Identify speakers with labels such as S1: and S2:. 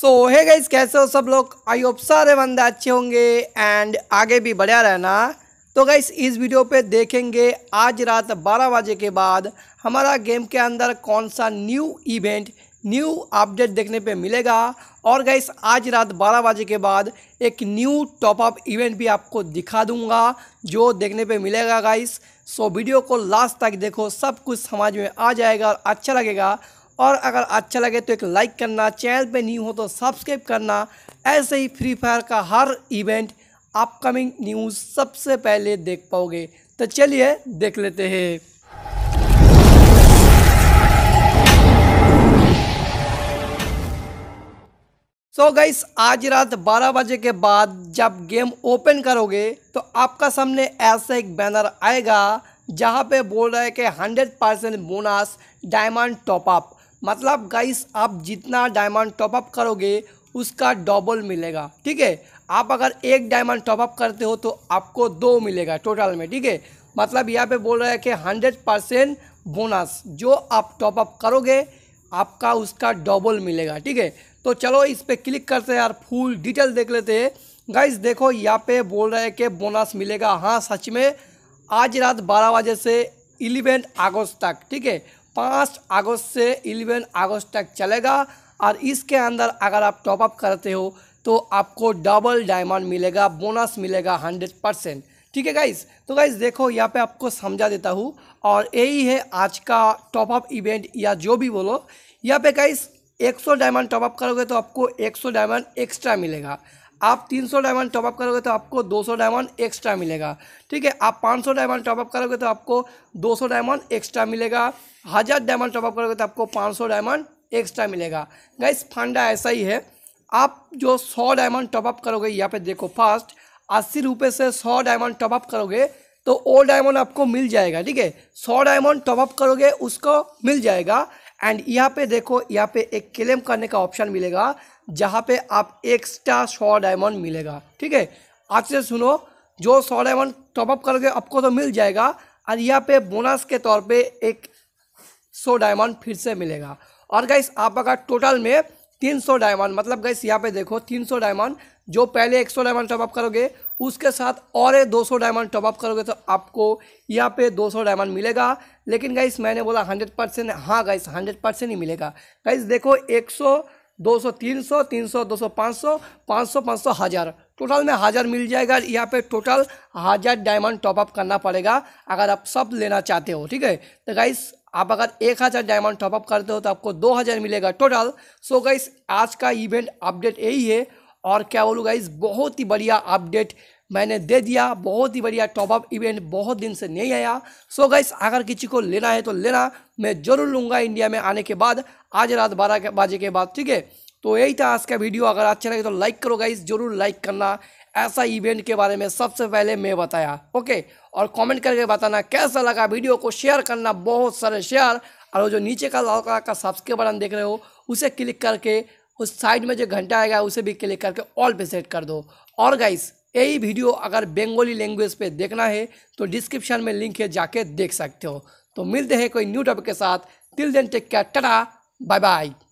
S1: सो है गाइज कैसे हो सब लोग आई होप सारे बंदे अच्छे होंगे एंड आगे भी बढ़िया रहना तो गाइस इस वीडियो पे देखेंगे आज रात 12 बजे के बाद हमारा गेम के अंदर कौन सा न्यू इवेंट न्यू अपडेट देखने पे मिलेगा और गाइस आज रात 12 बजे के बाद एक न्यू टॉप अप इवेंट भी आपको दिखा दूंगा जो देखने पे मिलेगा गाइस सो वीडियो को लास्ट तक देखो सब कुछ समझ में आ जाएगा और अच्छा लगेगा और अगर अच्छा लगे तो एक लाइक करना चैनल पे न्यू हो तो सब्सक्राइब करना ऐसे ही फ्री फायर का हर इवेंट अपकमिंग न्यूज़ सबसे पहले देख पाओगे तो चलिए देख लेते हैं सो गईस गाइस आज रात 12 बजे के बाद जब गेम ओपन करोगे तो आपका सामने ऐसा एक बैनर आएगा जहां पे बोल रहा है कि 100 परसेंट बोनस डायमंड टॉपअप मतलब गाइस आप जितना डायमंड टॉपअप करोगे उसका डबल मिलेगा ठीक है आप अगर एक डायमंड टॉपअप करते हो तो आपको दो मिलेगा टोटल में ठीक है मतलब यहाँ पे बोल रहा है कि हंड्रेड परसेंट बोनस जो आप टॉपअप करोगे आपका उसका डबल मिलेगा ठीक है तो चलो इस पर क्लिक करते हैं यार फुल डिटेल देख लेते हैं गाइस देखो यहाँ पे बोल रहा है कि बोनस मिलेगा हाँ सच में आज रात बारह बजे से इलेवेंथ अगस्त तक ठीक है पाँच अगस्त से इलेवन अगस्त तक चलेगा और इसके अंदर अगर आप टॉपअप करते हो तो आपको डबल डायमंड मिलेगा बोनस मिलेगा हंड्रेड परसेंट ठीक है गाइज तो गाइज देखो यहाँ पे आपको समझा देता हूँ और यही है आज का टॉपअप इवेंट या जो भी बोलो यहाँ पे गाइज 100 डायमंड टॉपअप करोगे तो आपको 100 डायमंड एक्स्ट्रा मिलेगा आप 300 डायमंड टॉपअप करोगे तो आपको 200 डायमंड एक्स्ट्रा मिलेगा ठीक है आप 500 डायमंड टॉपअप करोगे तो आपको 200 डायमंड एक्स्ट्रा मिलेगा हज़ार डायमंड टॉपअप करोगे तो आपको 500 डायमंड एक्स्ट्रा मिलेगा गाइस फंडा ऐसा ही है आप जो सौ डायमंड टॉपअप करोगे यहाँ पे देखो फास्ट अस्सी रुपये से सौ डायमंड टॉपअप करोगे तो वो डायमंड आपको मिल जाएगा ठीक है सौ डायमंड टॉपअप करोगे उसको मिल जाएगा एंड यहाँ पे देखो यहाँ पे एक क्लेम करने का ऑप्शन मिलेगा जहाँ पे आप एक्स्ट्रा सौ डायमंड मिलेगा ठीक है आज से सुनो जो सौ डायमंड टॉपअप करोगे आपको तो मिल जाएगा और यहाँ पे बोनस के तौर पे एक सौ डायमंड फिर से मिलेगा और गाइस आप अगर टोटल में तीन सौ डायमंड मतलब गाइस यहाँ पे देखो तीन सौ डायमंड जो पहले एक सौ डायमंड टॉपअप करोगे उसके साथ और दो सौ डायमंड टॉपअप करोगे तो आपको यहाँ पे दो सौ डायमंड मिलेगा लेकिन गाइस मैंने बोला हंड्रेड परसेंट हाँ गाइस हंड्रेड परसेंट ही मिलेगा गाइस देखो एक सौ दो सौ तीन सौ तीन सौ दो सौ पाँच सौ पाँच सौ पाँच सौ हज़ार टोटल में हज़ार मिल जाएगा यहाँ पे टोटल हज़ार डायमंड टॉपअप करना पड़ेगा अगर आप सब लेना चाहते हो ठीक है तो गाइस आप अगर एक हज़ार डायमंड टॉपअप करते हो तो आपको दो हज़ार मिलेगा टोटल सो गाइस आज का इवेंट अपडेट यही है और क्या बोलूँ इस बहुत ही बढ़िया अपडेट मैंने दे दिया बहुत ही बढ़िया टॉप अप इवेंट बहुत दिन से नहीं आया सो so गाइस अगर किसी को लेना है तो लेना मैं जरूर लूँगा इंडिया में आने के बाद आज रात बारह बजे के बाद ठीक है तो यही था आज का वीडियो अगर अच्छा लगे तो लाइक करो गाइस जरूर लाइक करना ऐसा इवेंट के बारे में सबसे पहले मैं बताया ओके और कॉमेंट करके बताना कैसा लगा वीडियो को शेयर करना बहुत सारे शेयर और वो जो नीचे का लाल कलर का सब्सक्राइब बटन देख रहे हो उसे क्लिक करके उस साइड में जो घंटा आएगा उसे भी क्लिक करके ऑल पे सेट कर दो और गाइस यही वीडियो अगर बंगाली लैंग्वेज पे देखना है तो डिस्क्रिप्शन में लिंक है जाके देख सकते हो तो मिलते हैं कोई न्यू टॉपिक के साथ till then take care tata bye bye